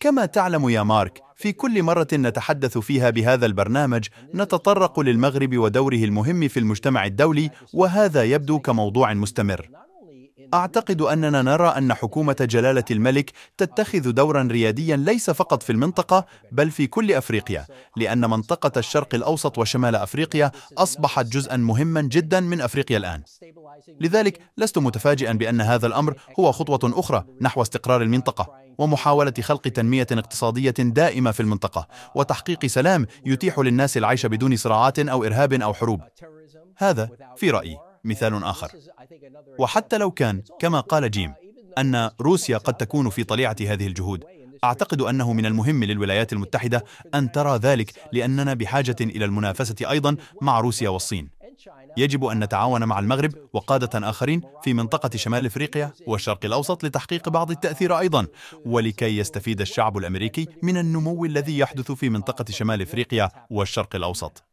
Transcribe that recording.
كما تعلم يا مارك في كل مرة نتحدث فيها بهذا البرنامج نتطرق للمغرب ودوره المهم في المجتمع الدولي وهذا يبدو كموضوع مستمر أعتقد أننا نرى أن حكومة جلالة الملك تتخذ دورا رياديا ليس فقط في المنطقة بل في كل أفريقيا لأن منطقة الشرق الأوسط وشمال أفريقيا أصبحت جزءا مهما جدا من أفريقيا الآن لذلك لست متفاجئا بأن هذا الأمر هو خطوة أخرى نحو استقرار المنطقة ومحاولة خلق تنمية اقتصادية دائمة في المنطقة وتحقيق سلام يتيح للناس العيش بدون صراعات أو إرهاب أو حروب هذا في رأيي مثال آخر وحتى لو كان كما قال جيم أن روسيا قد تكون في طليعة هذه الجهود أعتقد أنه من المهم للولايات المتحدة أن ترى ذلك لأننا بحاجة إلى المنافسة أيضا مع روسيا والصين يجب أن نتعاون مع المغرب وقادة آخرين في منطقة شمال إفريقيا والشرق الأوسط لتحقيق بعض التأثير أيضا ولكي يستفيد الشعب الأمريكي من النمو الذي يحدث في منطقة شمال إفريقيا والشرق الأوسط